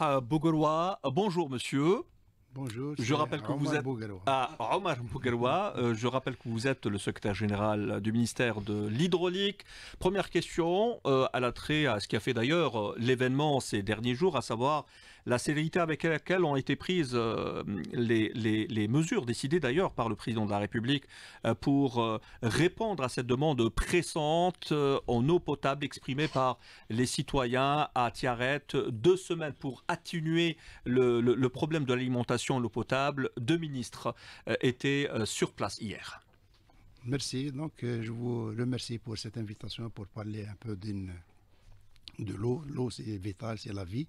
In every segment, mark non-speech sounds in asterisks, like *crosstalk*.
Euh, bonjour monsieur. Bonjour. Je rappelle que vous êtes Omar euh, je rappelle que vous êtes le secrétaire général du ministère de l'hydraulique. Première question euh, à l'attrait à ce qui a fait d'ailleurs l'événement ces derniers jours, à savoir la célérité avec laquelle ont été prises euh, les, mesures décidées d'ailleurs par le président de la République euh, pour euh, répondre à cette demande pressante en eau potable exprimée par les citoyens à Tiaret, deux semaines pour atténuer le, problème de l'alimentation, en eau potable, deux ministres étaient sur place hier. Merci. Donc, je vous remercie pour cette invitation pour parler un peu de l'eau. L'eau, c'est vital, c'est la vie.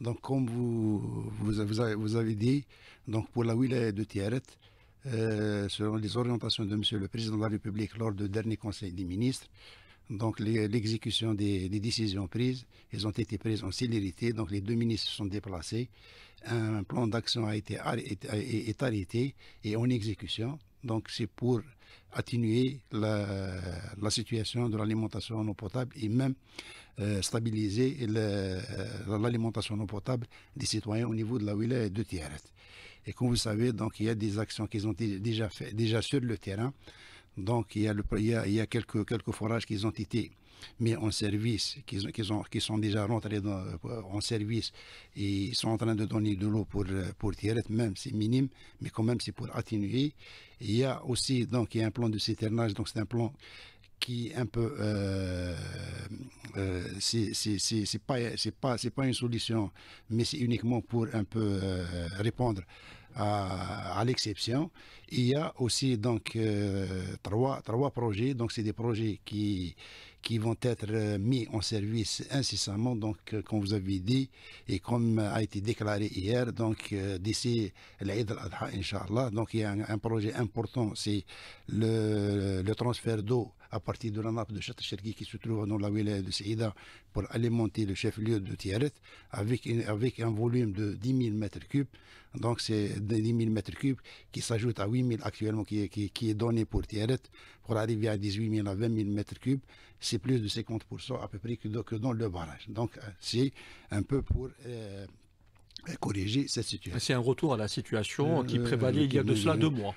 Donc, comme vous, vous, avez, dit, donc pour la wilaya de Tiaret, euh, selon les orientations de M. le Président de la République lors du dernier Conseil des ministres, donc l'exécution des, décisions prises, elles ont été prises en célérité, donc les deux ministres se sont déplacés, un plan d'action a été est arrêté et en exécution. Donc c'est pour atténuer la, situation de l'alimentation en eau potable et même euh, stabiliser euh, l'alimentation en eau potable des citoyens au niveau de la Willa et de Tiaret. Et comme vous savez, donc il y a des actions qu'ils ont déjà fait, déjà sur le terrain. Donc il y a, il y a, quelques, quelques forages qui ont été mais en service, qui, sont, qui sont déjà rentrés euh, en service et ils sont en train de donner de l'eau pour, euh, pour tirer même c'est minime, mais quand même c'est pour atténuer. Il y a aussi donc, il y a un plan de citernage, donc c'est un plan qui est un peu euh, n'est euh, c'est pas c'est pas c'est pas une solution mais c'est uniquement pour un peu répondre à, l'exception. Il y a aussi donc euh, trois, projets. Donc c'est des projets qui, qui vont être euh, mis en service incessamment. Donc euh, comme vous avez dit et comme a été déclaré hier, donc d'ici l'Aïd al-Adha, Donc il y a un, projet important, c'est le, transfert d'eau à partir de la nappe de châtel qui se trouve dans la ville de Saïda pour alimenter le chef-lieu de Tiaret avec, avec un volume de 10 000 m3 donc, c'est 10 000 mètres cubes qui s'ajoutent à 8 000 actuellement, qui est, qui, est donné pour Thierrette. pour arriver à 18 000 à 20 000 mètres cubes. C'est plus de 50 à peu près que, dans le barrage. Donc, euh, c'est un peu pour euh, corriger cette situation. C'est un retour à la situation qui euh, prévalait il y a de cela deux mois.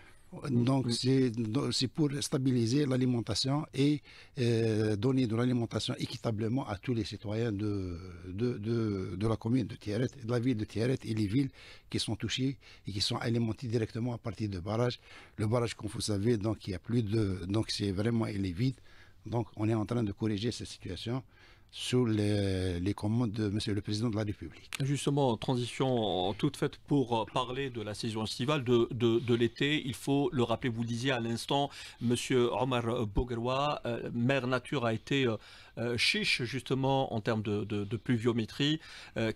Donc c'est pour stabiliser l'alimentation et euh, donner de l'alimentation équitablement à tous les citoyens de, de, la commune de Tiaret, de la ville de Tiaret et les villes qui sont touchées et qui sont alimentées directement à partir de barrages. Le barrage, comme vous savez, donc il y a plus de... Donc c'est vraiment, il est vide. Donc on est en train de corriger cette situation sous les, commandes de Monsieur le Président de la République. Justement, transition toute faite pour parler de la saison estivale de, l'été. Il faut le rappeler, vous le disiez à l'instant, Monsieur Omar Boguerwa, euh, Mère nature a été euh, euh, chiche justement en termes de, pluviométrie.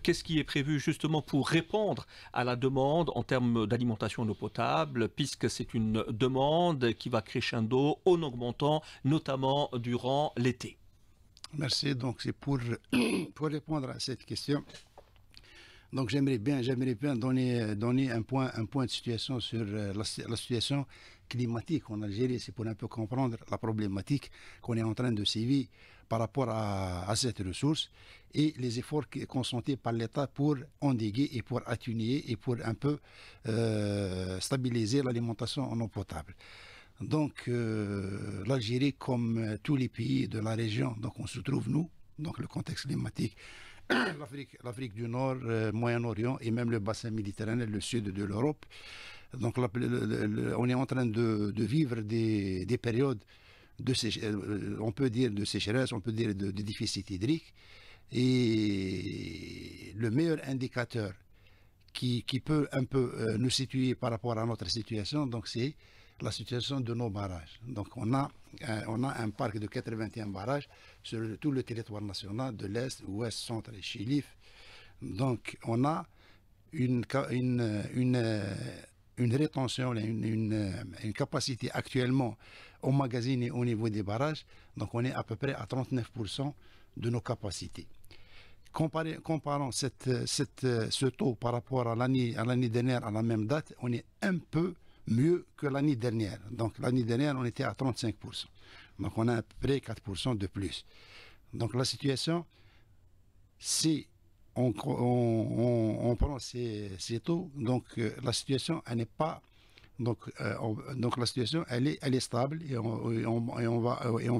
Qu'est-ce qui est prévu justement pour répondre à la demande en termes d'alimentation d'eau potable, puisque c'est une demande qui va crescendo en augmentant, notamment durant l'été Merci. Donc, c'est pour, *coughs* pour répondre à cette question. Donc, j'aimerais bien, j'aimerais bien donner, donner un, point, un point de situation sur euh, la, situation climatique en Algérie. C'est pour un peu comprendre la problématique qu'on est en train de suivre par rapport à, cette ressource et les efforts consentis par l'État pour endiguer et pour atténuer et pour un peu euh, stabiliser l'alimentation en eau potable. Donc euh, l'Algérie, comme euh, tous les pays de la région, donc on se trouve nous, donc le contexte climatique, *clears throat* l'Afrique du Nord, euh, Moyen-Orient et même le bassin méditerranéen, le sud de l'Europe. Donc on est en train de, vivre des, périodes de on peut dire de sécheresse, on peut dire de, de déficit hydrique. Et le meilleur indicateur qui, qui peut un peu nous situer par rapport à notre situation, donc c'est la situation de nos barrages. Donc on a, un, euh, on a un parc de 81 barrages sur tout le territoire national de l'Est, Ouest, Centre et Chilif. Donc on a une, une, une, rétention, une, une, actuellement capacité actuellement et au niveau des barrages. Donc on est à peu près à 39% de nos capacités. Comparons comparant cette, ce taux par rapport à l'année dernière à la même date, on est un peu mieux que l'année dernière. Donc l'année dernière, on était à 35%. Donc on a près 4% de plus. Donc la situation, si on, prend ces, taux, donc euh, la situation elle n'est pas... Donc, euh, la situation, elle est, stable et on,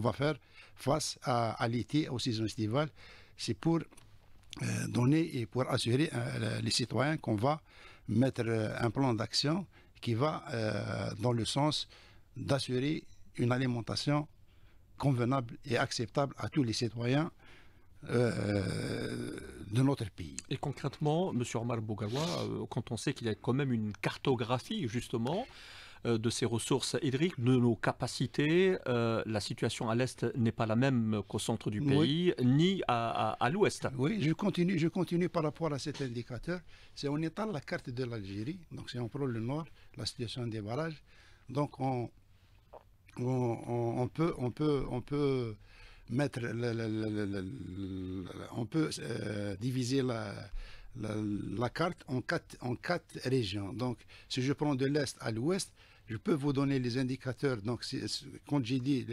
va, faire face à, l'été, aux saisons estivales. C'est pour euh, donner et pour assurer les citoyens qu'on va mettre un plan d'action qui va euh, dans le sens d'assurer une alimentation convenable et acceptable à tous les citoyens euh, de notre pays. Et concrètement, M. Omar Bougawa, euh, quand on sait qu'il y a quand même une cartographie, justement, euh, de ces ressources hydriques, de nos capacités. Euh, la situation à l'Est n'est pas la même qu'au centre du pays, ni à, l'Ouest. Oui, je continue, je continue par rapport à cet indicateur. C'est on étale la carte de l'Algérie, donc si on prend le nord, la situation des barrages, donc on, on, peut, on peut, on peut mettre, on peut euh, diviser la, la, la, carte en quatre, en quatre régions. Donc si je prends de l'est à l'ouest, je peux vous donner les indicateurs. Donc, quand j'ai dit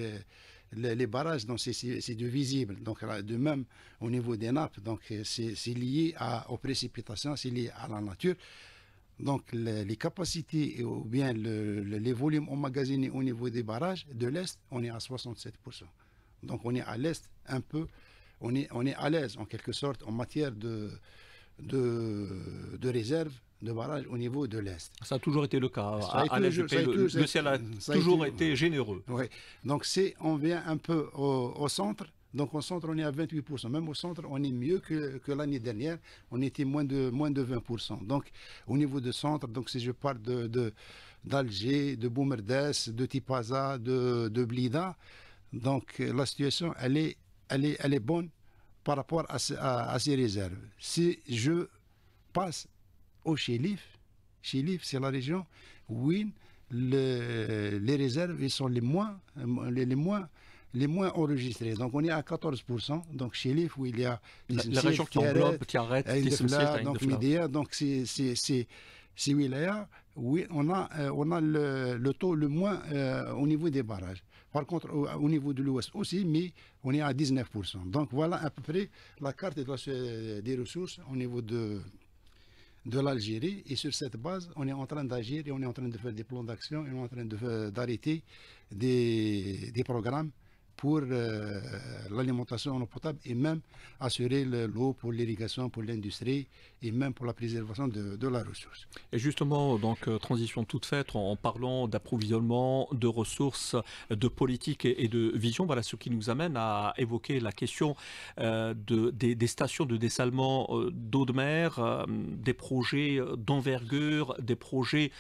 les, barrages, c'est du visible. Donc, de même, au niveau des nappes, donc euh, c'est lié aux précipitations, c'est lié à la nature. Donc, les, capacités ou bien les volumes emmagasinés au niveau des barrages de l'Est, on est à 67%. Donc, on est à l'Est un peu, on est, à l'aise en quelque sorte en matière de, de, de réserve de barrages au niveau de l'Est. Ça a toujours été le cas. à le, le, ciel a, toujours été, généreux. Oui. Donc on vient un peu au, centre. Donc au centre, on est à 28%. Même au centre, on est mieux que, que l'année dernière. On était moins de, moins de 20%. Donc au niveau du centre, donc si je parle d'Alger, de, de, de Boumerdès, de Tipaza, de, de, Blida, donc la situation, elle est, elle est, elle est bonne par rapport à, à ces réserves. Si je passe au Chélif, Chélif c'est la région où le, les réserves sont les moins, les, moins les moins enregistrés. Donc on est à 14%. Donc chez où il y a la, région qui englobe, qui arrête, donc Média, donc c'est c'est oui, on a euh, on a le, taux le moins euh, au niveau des barrages. Par contre au niveau de l'Ouest aussi, mais on est à 19%. Donc voilà à peu près la carte euh, des ressources au niveau de de l'Algérie. Et sur cette base, on est en train d'agir et on est en train de faire des plans d'action et on est en train d'arrêter des, des, programmes pour euh, l'alimentation en eau potable et même assurer l'eau pour l'irrigation, pour l'industrie et même pour la préservation de, de la ressource. Et justement, donc, euh, transition toute faite en, parlant d'approvisionnement, de ressources, de politique et, de vision, voilà ce qui nous amène à évoquer la question euh, de, des, stations de dessalement euh, d'eau de mer, des projets d'envergure, des projets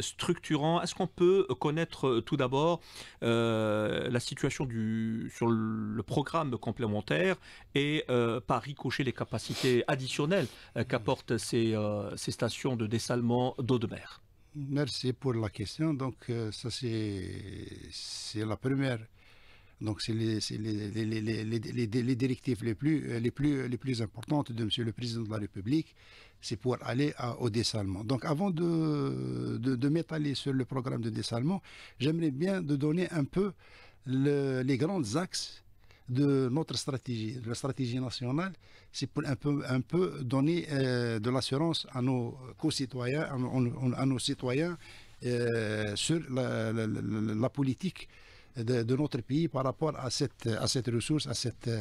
structurants. Est-ce qu'on peut connaître tout d'abord la situation du, sur le programme complémentaire et par ricocher les capacités additionnelles porte ces, euh, ces, stations de dessalement d'eau de mer Merci pour la question. Donc, euh, ça, c'est la première. Donc, c'est les, les, les, les, directives les plus, euh, les, plus, les plus importantes de M. le Président de la République, c'est pour aller au dessalement. Donc, avant de, de, de m'étaler sur le programme de dessalement, j'aimerais bien de donner un peu les grands axes de notre stratégie, de la stratégie nationale, c'est pour un peu, un peu donner euh, de l'assurance à nos concitoyens, à, nos, citoyens euh, sur la, politique de, notre pays par rapport à cette, à cette ressource, à cette... Euh,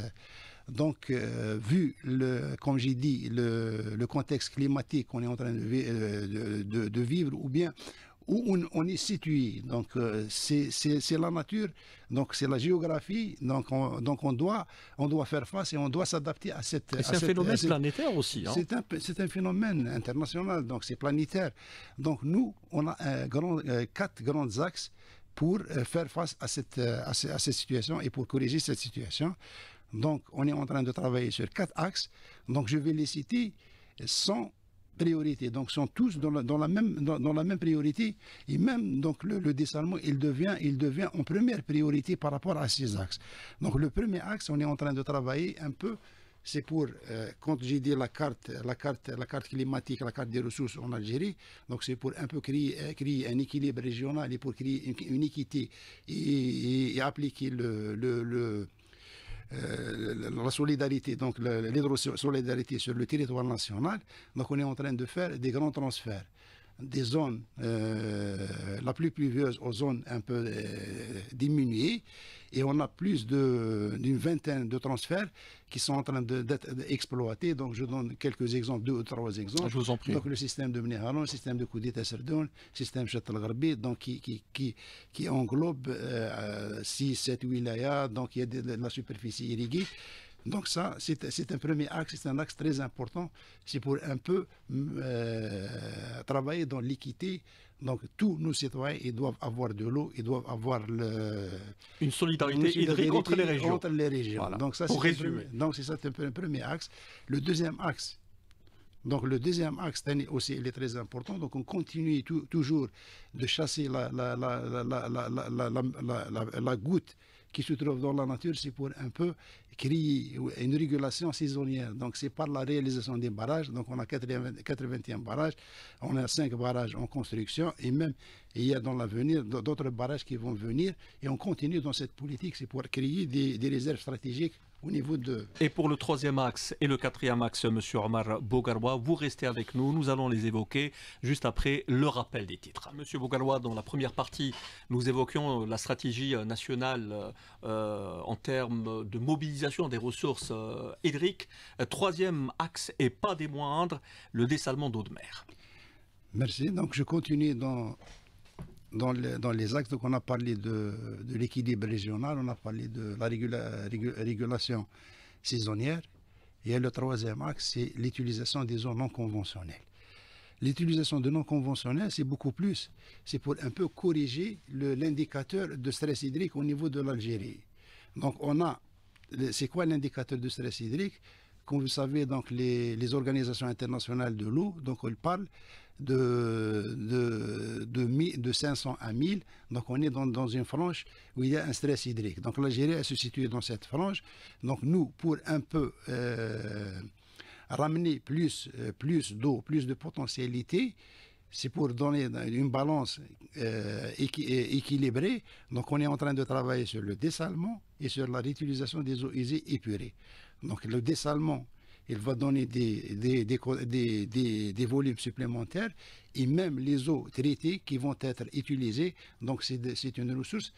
donc, vu, le, comme j'ai dit, le, le, contexte climatique qu'on est en train de, de, de, vivre, ou bien où on, est situé. Donc, euh, c'est la nature, donc c'est la géographie. Donc, on, donc on, doit, on doit faire face et on doit s'adapter à cette. C'est un phénomène euh, planétaire aussi. Hein. C'est un, phénomène international, donc c'est planétaire. Donc, nous, on a euh, quatre grands axes pour faire face à à cette situation et pour corriger cette situation. Donc, on est en train de travailler sur quatre axes. Donc, je vais les citer sans priorité. Donc, sont tous dans la, même, dans, la même priorité. Et même, donc, le, le, il devient, il devient en première priorité par rapport à ces axes. Donc, le premier axe, on est en train de travailler un peu c'est pour, euh, quand j'ai dit la carte, la, carte, la carte climatique, la carte des ressources en Algérie, donc c'est pour un peu créer, euh, créer un équilibre régional et pour créer une, équité et, appliquer le euh, la solidarité, donc l'hydrosolidarité sur le territoire national. Donc on est en train de faire des grands transferts des zones euh, la plus pluvieuse aux zones un peu euh, diminuées et on a plus d'une vingtaine de transferts qui sont en train d'être exploités. Donc, je donne quelques exemples, deux ou trois exemples. Ah, je vous en prie. Donc, le système de Mneharon, le système de Koudit Asserdoun, le système châtel Gharbi, donc qui, qui, qui, qui englobe 6, euh, 7 wilayas, donc il y a de la superficie irriguée. Donc ça, c'est un premier axe, c'est un axe très important. C'est pour un peu travailler dans l'équité. Donc tous nos citoyens, ils doivent avoir de l'eau, ils doivent avoir une solidarité, hydrique entre les régions. Donc ça, c'est un, peu un premier axe. Le deuxième axe, donc le deuxième axe aussi il est très important. Donc on continue toujours de chasser la, la goutte qui se trouve dans la nature, c'est pour un peu créer une régulation saisonnière. Donc c'est par la réalisation des barrages. Donc on a 80, 81 barrages, on a 5 barrages en construction et même il y a dans l'avenir d'autres barrages qui vont venir et on continue dans cette politique. C'est pour créer des réserves stratégiques niveau Et pour le troisième axe et le quatrième axe, M. Omar Bogarwa, vous restez avec nous, nous allons les évoquer juste après le rappel des titres. Monsieur Bogarwa, dans la première partie, nous évoquions euh, la stratégie euh, nationale euh, en termes de mobilisation des ressources hydriques. Troisième axe, et pas des moindres, le dessalement d'eau de mer. Merci, donc je continue dans dans, les, dans les axes, on a parlé de, l'équilibre régional, on a parlé de la régulation saisonnière, et le troisième axe, c'est l'utilisation des eaux non conventionnelles. L'utilisation de non conventionnelles, c'est beaucoup plus, c'est pour un peu corriger l'indicateur de stress hydrique au niveau de l'Algérie. Donc on a, c'est quoi l'indicateur de stress hydrique Comme vous savez, donc les, les organisations internationales de l'eau, donc elles parlent de, de, de, 500 à 1000. Donc on est dans, dans, une frange où il y a un stress hydrique. Donc l'Algérie, elle se situe dans cette frange. Donc nous, pour un peu euh, ramener plus, euh, plus d'eau, plus de potentialité, c'est pour donner une balance euh, équilibrée. Donc on est en train de travailler sur le dessalement et sur la réutilisation des eaux usées épurées. Donc le dessalement, il va donner des, des, volumes supplémentaires et même les eaux traitées qui vont être utilisées. Donc, c'est une ressource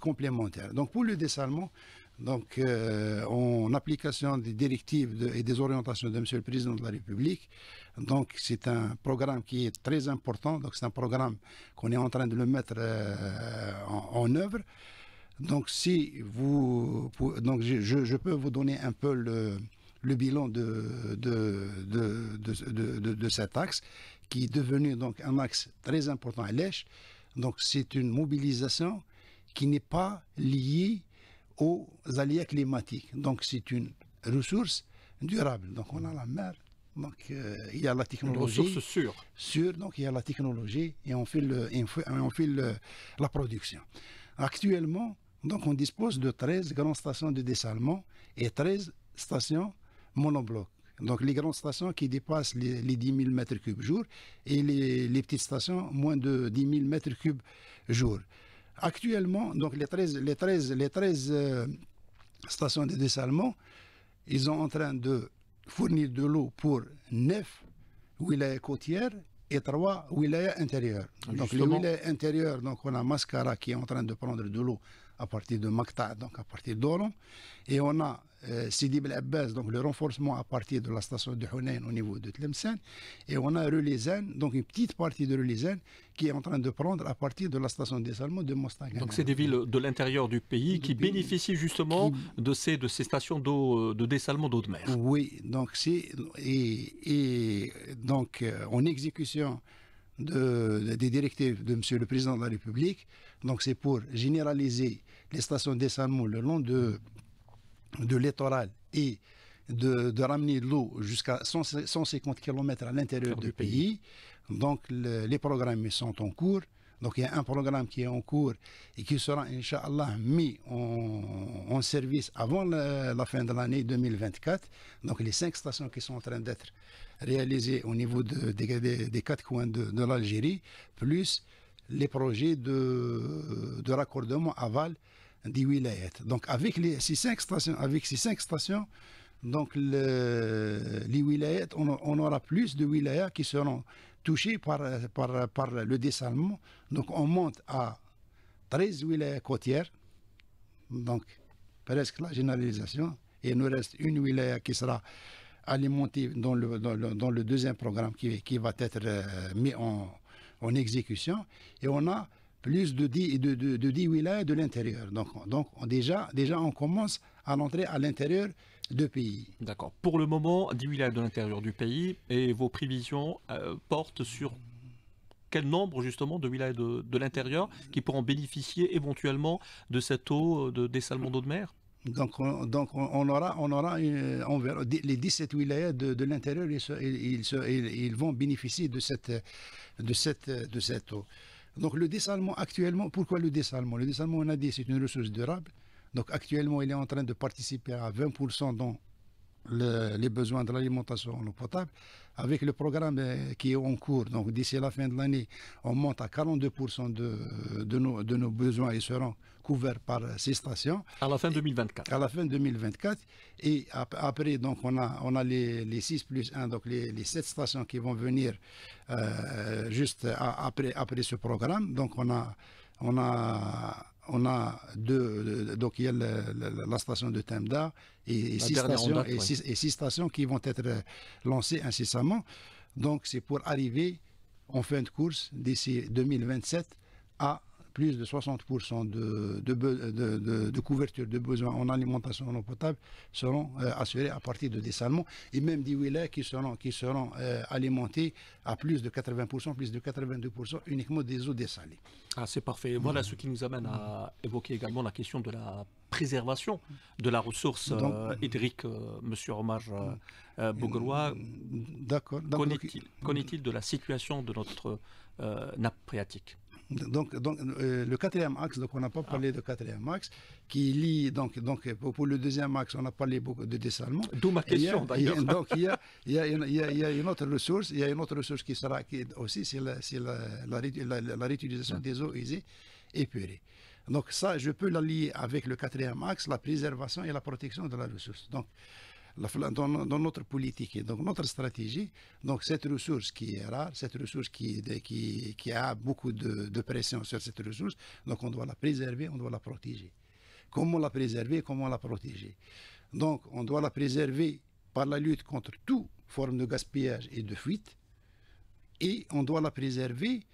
complémentaire. Donc, pour le dessalement, donc, euh, en application des directives et des orientations de M. le Président de la République, donc c'est un programme qui est très important. Donc, c'est un programme qu'on est en train de le mettre euh, en, œuvre. Donc, si vous, donc je, peux vous donner un peu le, le bilan de, de, de, de, cet axe, qui est devenu donc un axe très important à l'Èche. Donc c'est une mobilisation qui n'est pas liée aux aléas climatiques. Donc c'est une ressource durable. Donc on a la mer, donc euh, il y a la technologie. Une ressource sûre. donc il y a la technologie et on fait, le, on la production. Actuellement, donc on dispose de 13 grandes stations de dessalement et 13 stations monobloc. Donc les grandes stations qui dépassent les, 10 000 mètres cubes jour et les, petites stations moins de 10 000 mètres cubes jour. Actuellement, donc les 13, les 13, les 13 euh, stations de dessalement, ils sont en train de fournir de l'eau pour 9 wilayas côtières et 3 wilayas intérieures. Donc les wilayas intérieures, donc on a Mascara qui est en train de prendre de l'eau à partir de Makta, donc à partir d'Oron, et on a c'est euh, Abbas, donc le renforcement à partir de la station de Hunain au niveau de Tlemcen, et on a ZEN, donc une petite partie de ZEN qui est en train de prendre à partir de la station des dessalement de Mostaganem. Donc c'est des villes de l'intérieur du pays qui bénéficient justement de, ces, de ces stations d'eau, euh, de dessalement d'eau de mer. Oui, donc c'est et, et, donc euh, en exécution des directives de M. le Président de la République. Donc c'est pour généraliser les stations dessalement le long de, de littoral et de, de ramener l'eau jusqu'à 150 km à l'intérieur du pays. Donc les programmes sont en cours. Donc il y a un programme qui est en cours et qui sera, Inch'Allah, mis en, service avant la, fin de l'année 2024. Donc les cinq stations qui sont en train d'être réalisées au niveau des, quatre coins de, l'Algérie, plus les projets de, de raccordement aval des wilayats. Donc avec les, ces cinq stations, avec stations, donc les wilayats, on, aura plus de wilayats qui seront touchés par, par, le dessalement. Donc on monte à 13 wilayas côtières. Donc presque la généralisation. Et il nous reste une wilaya qui sera alimentée dans le, dans le, deuxième programme qui, va être euh, mis en, en exécution. Et on a plus de 10, de, de, de l'intérieur. Donc, donc déjà, déjà, on commence à rentrer à l'intérieur du pays. D'accord. Pour le moment, 10 wilayas de l'intérieur du pays, et vos prévisions euh, portent sur quel nombre justement de wilayas de, de l'intérieur qui pourront bénéficier éventuellement de cette eau euh, de dessalement d'eau de mer donc, on, donc on aura, on aura euh, les 17 wilayas de, de l'intérieur, ils, ils, vont bénéficier de cette, de cette, de cette eau. Donc le dessalement actuellement, pourquoi le dessalement Le dessalement, on a dit, c'est une ressource durable. Donc actuellement, il est en train de participer à 20% dans les besoins de l'alimentation en eau potable avec le programme euh, qui est en cours, donc d'ici la fin de l'année, on monte à 42% de, nos, de nos besoins et seront couverts par ces stations. À la fin 2024. À la fin 2024. Et après, donc, on a, on a les, 6 plus 1, donc les, les 7 stations qui vont venir euh, juste après, après ce programme. Donc, on a, on a on a deux, euh, donc il y a la, station de Temda et, six stations, et, six stations, qui vont être euh, lancées incessamment. Donc c'est pour arriver en fin de course d'ici 2027 à plus de 60% de, couverture de besoins en alimentation en eau potable seront euh, assurés à partir de dessalement et même des huilets qui seront, qui euh, alimentés à plus de 80%, plus de 82% uniquement des eaux dessalées. Ah, c'est parfait. Voilà ce qui nous amène à évoquer également la question de la préservation de la ressource euh, hydrique, Monsieur Omar euh, D'accord. Qu'en est-il de la situation de notre nappe phréatique donc, donc euh, le quatrième axe, donc on n'a pas parlé du ah. de quatrième axe, qui lie, donc, donc pour le deuxième axe, on a parlé beaucoup de dessalement. D'où ma question d'ailleurs. Donc il y, a, *laughs* il, y a une, il y, a, une autre ressource, il y a une autre ressource qui sera qui aussi, c'est la, la, réutilisation ah. des eaux usées épurées. Donc ça, je peux la lier avec le quatrième axe, la préservation et la protection de la ressource. Donc, dans, notre politique et donc notre stratégie, donc cette ressource qui est rare, cette ressource qui, qui, qui a beaucoup de, pression sur cette ressource, donc on doit la préserver, on doit la protéger. Comment la préserver, comment la protéger Donc on doit la préserver par la lutte contre toute forme de gaspillage et de fuite, et on doit la préserver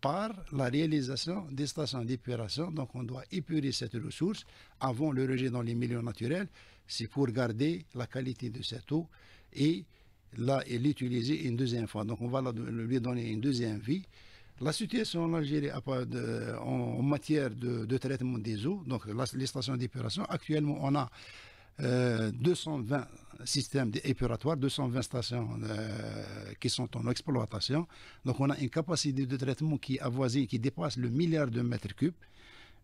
par la réalisation des stations d'épuration. Donc on doit épurer cette ressource avant le rejet dans les milieux naturels c'est pour garder la qualité de cette eau et l'utiliser une deuxième fois. Donc on va lui donner une deuxième vie. La situation en Algérie en, matière de, traitement des eaux, donc les stations d'épuration, actuellement on a 220 euh, systèmes d'épuratoire, 220 stations euh, qui sont en exploitation. Donc on a une capacité de traitement qui avoisine, qui dépasse le milliard de mètres cubes,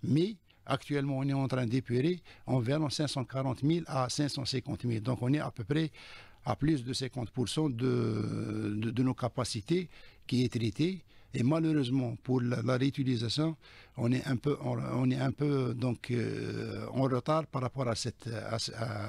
mais Actuellement, on est en train d'épurer environ 540 000 à 550 000. Donc, on est à peu près à plus de 50% de, de, nos capacités qui est traitées. Et malheureusement, pour la, réutilisation, on est un peu, on, est un peu donc, euh, en retard par rapport à cette,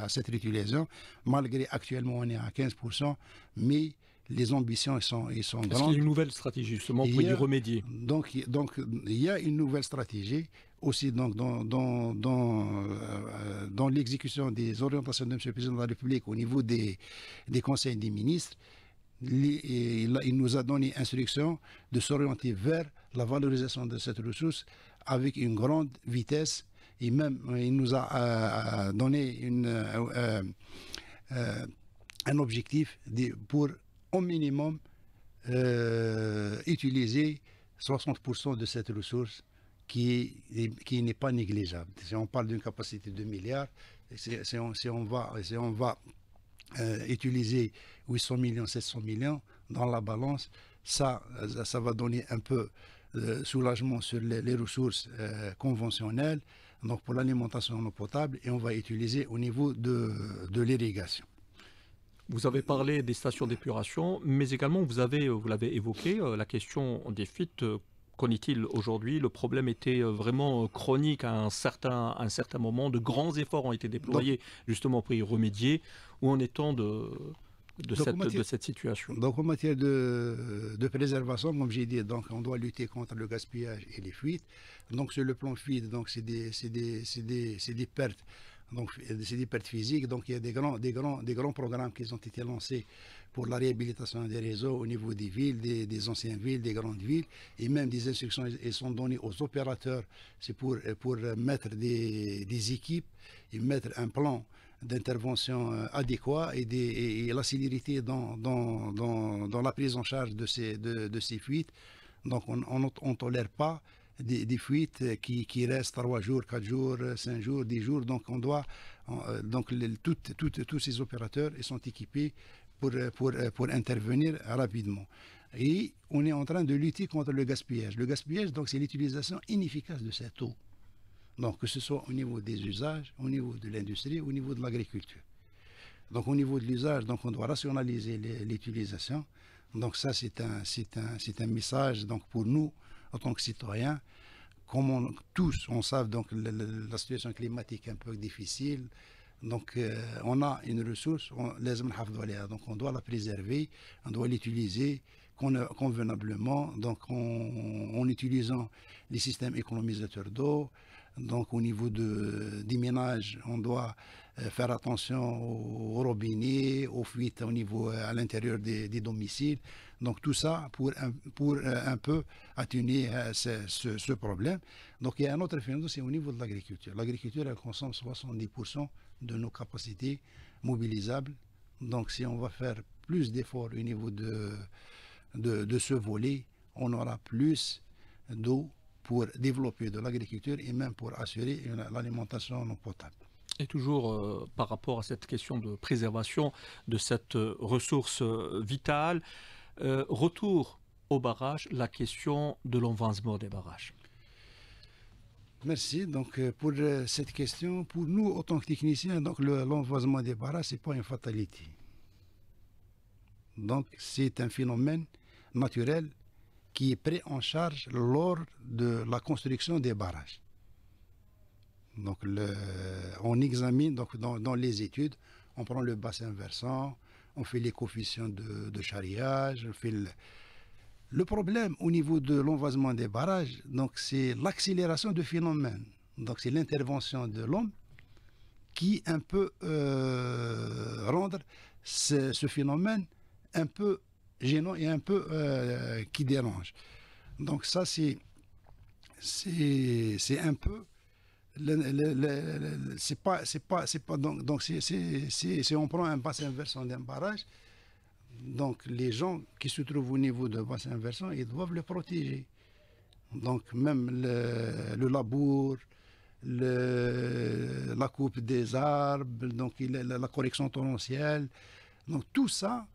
cette réutilisation, malgré actuellement on est à 15%, mais les ambitions sont, sont grandes. est y a une nouvelle stratégie justement pour y remédier donc, donc il y a une nouvelle stratégie aussi donc dans, dans, dans, euh, dans l'exécution des orientations de M. le Président de la République au niveau des, des conseils des ministres, il, nous a donné instruction de s'orienter vers la valorisation de cette ressource avec une grande vitesse et même euh, il nous a euh, donné une, un objectif de, pour au minimum utiliser 60% de cette ressource qui, qui n'est pas négligeable. Si on parle d'une capacité de milliards, si, on, va, on va euh, utiliser 800 millions, 700 millions dans la balance, ça, ça va donner un peu de euh, soulagement sur les, ressources euh, conventionnelles, donc pour l'alimentation en eau potable, et on va utiliser au niveau de, l'irrigation. Vous avez parlé des stations d'épuration, mais également vous avez, vous l'avez évoqué, la question des fuites qu'en est-il aujourd'hui Le problème était euh, vraiment euh, chronique à un certain, un certain moment. De grands efforts ont été déployés justement pour y remédier. Où en est-on de, de, cette, de cette situation Donc en matière de, de préservation, comme j'ai dit, donc on doit lutter contre le gaspillage et les fuites. Donc sur le plan fuite, donc c'est des, des, des, des pertes donc c'est des pertes physiques. Donc il y a des grands, des grands, des grands programmes qui ont été lancés pour la réhabilitation des réseaux au niveau des villes, des, anciennes villes, des grandes villes, et même des instructions ils sont données aux opérateurs. C'est pour, pour mettre des, des équipes et mettre un plan d'intervention euh, adéquat et, des, la célérité dans, dans, dans, la prise en charge de ces, de, de ces fuites. Donc on ne tolère pas des, fuites qui, qui, restent 3 jours, 4 jours, 5 jours, 10 jours. Donc, on doit, euh, donc toutes tous ces opérateurs sont équipés pour, pour, pour intervenir rapidement. Et on est en train de lutter contre le gaspillage. Le gaspillage, donc, c'est l'utilisation inefficace de cette eau. Donc, que ce soit au niveau des usages, au niveau de l'industrie, au niveau de l'agriculture. Donc, au niveau de l'usage, donc, on doit rationaliser l'utilisation. Donc, ça, c'est un, un, c'est un message, donc, pour nous, en tant que citoyen, comme tous, on sait donc la, situation climatique est un peu difficile. Donc, euh, on a une ressource, on, donc on doit la préserver, on doit l'utiliser convenablement, donc en utilisant les systèmes économisateurs d'eau, donc au niveau de, des ménages, on doit euh, faire attention aux robinets, aux fuites au niveau, euh, à l'intérieur des, domiciles. Donc tout ça pour un, pour euh, un peu atténuer ce, problème. Donc il y a un autre phénomène, c'est au niveau de l'agriculture. L'agriculture, elle consomme 70% de nos capacités mobilisables. Donc si on va faire plus d'efforts au niveau de, de ce volet, on aura plus d'eau pour développer de l'agriculture et même pour assurer l'alimentation non potable. Et toujours euh, par rapport à cette question de préservation de cette euh, ressource euh, vitale, retour au barrage, la question de l'envoisement des barrages. Merci donc pour cette question. Pour nous, autant que techniciens, donc l'envasement des barrages, ce n'est pas une fatalité. Donc c'est un phénomène naturel qui est pris en charge lors de la construction des barrages. Donc, le, on examine donc, dans, les études, on prend le bassin versant, on fait les coefficients de, de charriage, on fait le, problème au niveau de l'envasement des barrages, donc c'est l'accélération du phénomène. Donc c'est l'intervention de l'homme qui un peu euh, rendre ce, ce, phénomène un peu gênant et un peu euh, qui dérange. Donc ça, c'est c'est un peu c'est pas c'est pas c'est pas donc donc si on prend un bassin versant d'un barrage donc les gens qui se trouvent au niveau de bassin versant ils doivent le protéger donc même le, labour le, la coupe des arbres donc la, la correction torrentielle donc tout ça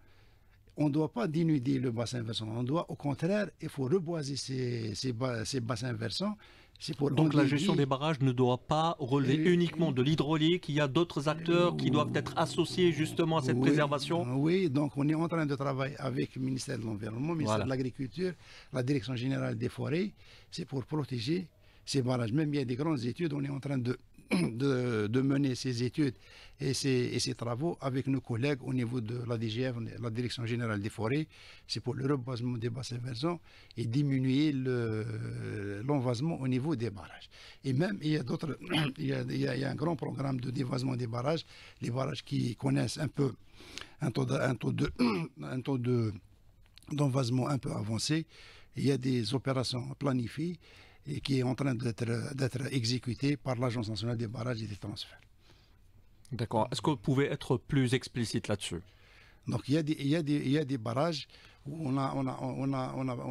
on ne doit pas dénuder le bassin versant. On doit, au contraire, il faut reboiser ces, bassins versants. Donc la gestion des barrages ne doit pas relever euh, uniquement de l'hydraulique, il y a d'autres euh, acteurs qui doivent être associés justement à cette préservation. Euh, oui, donc on est en train de travailler avec le ministère de l'Environnement, le ministère de l'Agriculture, la Direction Générale des Forêts, c'est pour protéger ces barrages. Même il y a des grandes études, on est en train de, *coughs* de, mener ces études et ces travaux avec nos collègues au niveau de la DGF, la Direction Générale des Forêts. C'est pour le reboisement des bassins versants et diminuer l'envasement au niveau des barrages. Et même, il y a d'autres, *coughs* il, y a un grand programme de dévasement des barrages, les barrages qui connaissent un peu un taux taux de, *coughs* un taux de d'envasement un peu avancé. Il y a des opérations planifiées et qui est en train d'être exécuté par l'Agence nationale des barrages et des transferts. D'accord. Est-ce que vous pouvez être plus explicite là-dessus Donc il y, a des, barrages où on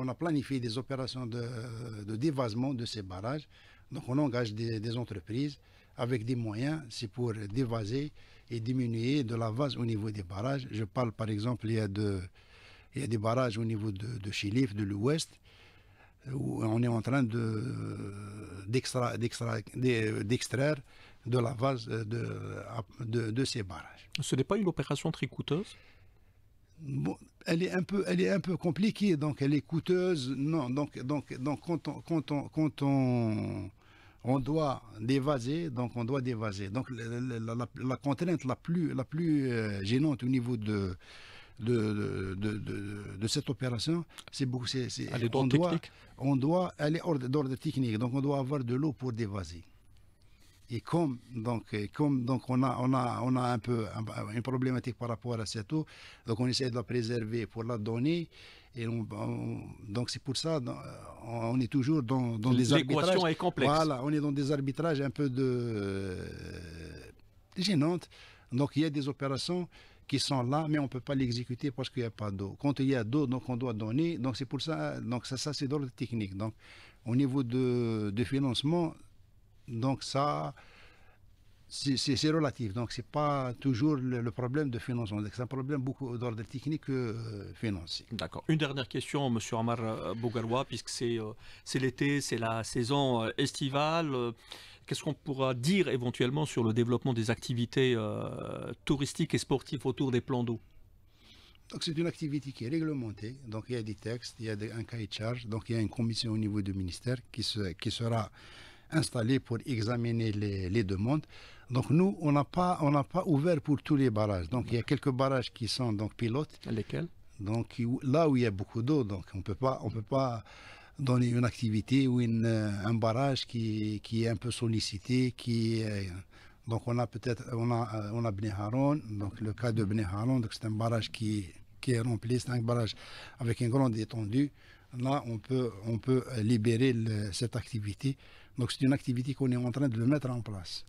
a, planifié des opérations de, dévasement de ces barrages. Donc on engage des, entreprises avec des moyens, c'est pour dévaser et diminuer de la vase au niveau des barrages. Je parle par exemple, il y a, des barrages au niveau de, de Chilif, de l'ouest, où on est en train d'extraire de, la vase euh, de, ces barrages. Ce n'est pas une opération très coûteuse elle est un peu, elle un peu compliquée, donc elle est coûteuse. Non, donc, donc, donc quand on, on, doit dévaser, donc on doit dévaser. Donc la, contrainte la plus euh, gênante au niveau de de, de, de, de cette opération, c'est beaucoup. c'est est, on, doit, aller hors d'ordre technique. Donc, on doit avoir de l'eau pour dévaser. Et comme donc comme donc on a on a on a un peu une problématique par rapport à cette eau, donc on essaie de la préserver pour la donner. Et donc c'est pour ça on est toujours dans, dans des arbitrages. est complexe. Voilà, on est dans des arbitrages un peu de euh, gênantes. Donc il y a des opérations qui sont là, mais on ne peut pas l'exécuter parce qu'il n'y a pas d'eau. Quand il y a d'eau, donc on doit donner. Donc c'est pour ça, donc ça, ça c'est d'ordre technique. Donc au niveau de, de financement, donc ça, c'est relatif. Donc c'est pas toujours le, problème de financement. C'est un problème beaucoup d'ordre technique euh, financier. D'accord. Une dernière question, Monsieur Amar euh, Bougaroua, puisque euh, c'est l'été, c'est la saison euh, estivale. Qu'est-ce qu'on pourra dire éventuellement sur le développement des activités euh, touristiques et sportives autour des plans d'eau donc c'est une activité qui est réglementée, donc il y a des textes, il y a un cahier de charge, donc il y a une commission au niveau du ministère qui, qui sera installée pour examiner les, demandes. Donc nous, on n'a pas, on pas ouvert pour tous les barrages. Donc il y a quelques barrages qui sont donc pilotes. Lesquels donc là où il y a beaucoup d'eau, donc on peut pas, on peut pas donner une activité ou euh, un barrage qui, qui, est un peu sollicité, qui donc on a peut-être on a euh, on a Bnei Haron, donc le cas de Bnei Haron, c'est un barrage qui qui est rempli, c'est un barrage avec une grande étendue. Là, on peut on peut libérer cette activité. Donc c'est une activité qu'on est en train de le mettre en place.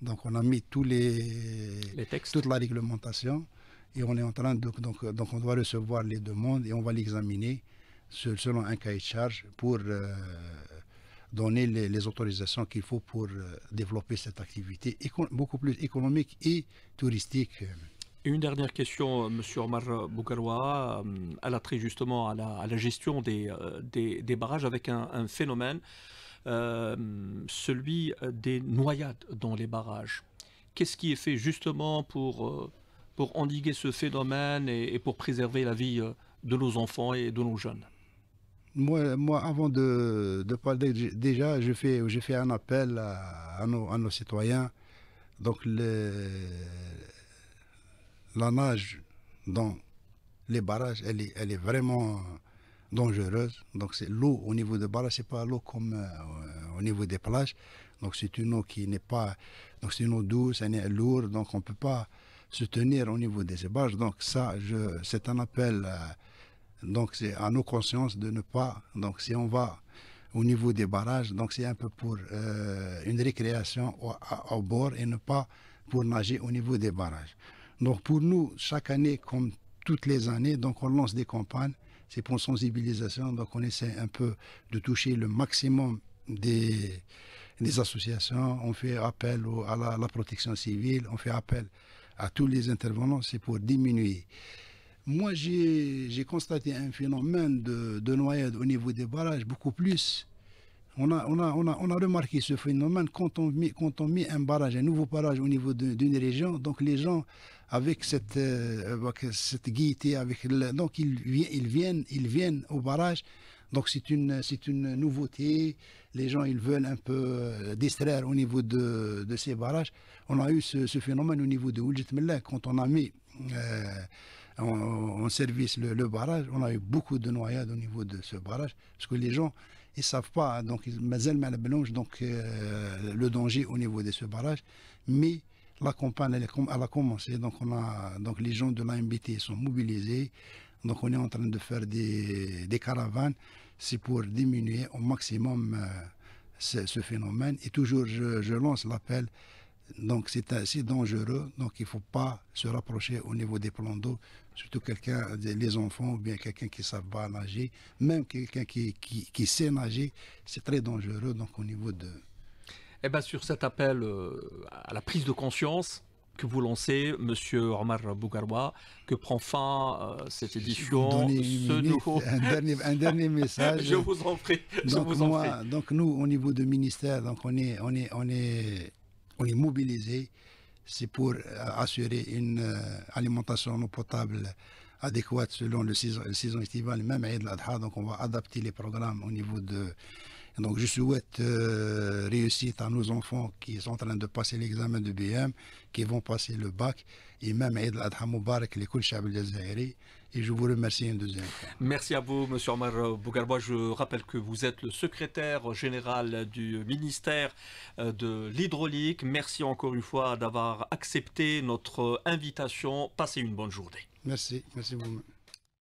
Donc on a mis tous les, les textes. toute la réglementation et on est en train de donc donc on doit recevoir les demandes et on va l'examiner selon un cahier de charge pour euh, donner les, autorisations qu'il faut pour euh, développer cette activité beaucoup plus économique et touristique. Une dernière question, euh, Monsieur Omar Boukaroua, à la trait justement à la, gestion des, des, barrages avec un, phénomène, celui des noyades dans les barrages. Qu'est-ce qui est fait justement pour, pour endiguer ce phénomène et pour préserver la vie de nos enfants et de nos jeunes moi, moi, avant de, parler, déjà, je fais, un appel à, nos, citoyens. Donc, la nage dans les barrages, elle est, vraiment dangereuse. Donc, c'est l'eau au niveau des barrages, ce n'est pas l'eau comme euh, au niveau des plages. Donc, c'est une eau qui n'est pas, donc c'est une eau douce, elle est lourde, donc on ne peut pas se tenir au niveau des barrages. Donc, ça, c'est un appel. Donc c'est à nos consciences de ne pas. Donc si on va au niveau des barrages, donc c'est un peu pour euh, une récréation au, bord et ne pas pour nager au niveau des barrages. Donc pour nous, chaque année, comme toutes les années, donc on lance des campagnes. C'est pour sensibilisation. Donc on essaie un peu de toucher le maximum des, associations. On fait appel à, la, protection civile. On fait appel à tous les intervenants. C'est pour diminuer moi, j'ai constaté un phénomène de, noyade au niveau des barrages, beaucoup plus. On a, on on a, remarqué ce phénomène quand on, met, quand on met un barrage, un nouveau barrage au niveau d'une région. Donc, les gens, avec cette, euh, cette avec donc ils, viennent, ils viennent au barrage. Donc, c'est une, une nouveauté. Les gens, ils veulent un peu euh, distraire au niveau de, ces barrages. On a eu ce, phénomène au niveau de Ouljit Mellah quand on a mis. Euh, on service le, barrage. On a eu beaucoup de noyades au niveau de ce barrage, parce que les gens ils savent pas, hein. donc ils donc euh, le danger au niveau de ce barrage, mais la campagne elle, elle, a commencé, donc on a donc les gens de l'AMBT sont mobilisés, donc on est en train de faire des, caravanes, c'est pour diminuer au maximum euh, ce, phénomène. Et toujours je lance l'appel donc c'est assez dangereux, donc il ne faut pas se rapprocher au niveau des plans d'eau, surtout quelqu'un, les enfants ou bien quelqu'un qui ne savent pas nager, même quelqu'un qui, qui, sait nager, c'est très dangereux donc au niveau de... Eh bien sur cet appel euh, à la prise de conscience, que vous lancez, Monsieur Omar Bougaroua, que prend fin euh, cette édition, ce nouveau... un, dernier, un dernier, *laughs* message. je vous en prie. Je donc, vous en prie. donc nous, au niveau du ministère, donc on est, on est, on est on est mobilisé, c'est pour euh, assurer une euh, alimentation en potable adéquate selon le saison, estivale, même à al Donc on va adapter les programmes au niveau de donc je souhaite euh, réussite à nos enfants qui sont en train de passer l'examen de BM, qui vont passer le bac, et même à al-Adha Moubarak, l'école Chabal Zahiri. Et je vous remercie une deuxième fois. Merci à vous, M. Omar Bougarbois. Je rappelle que vous êtes le secrétaire général du ministère euh, de l'hydraulique. Merci encore une fois d'avoir accepté notre invitation. Passez une bonne journée. Merci, merci beaucoup.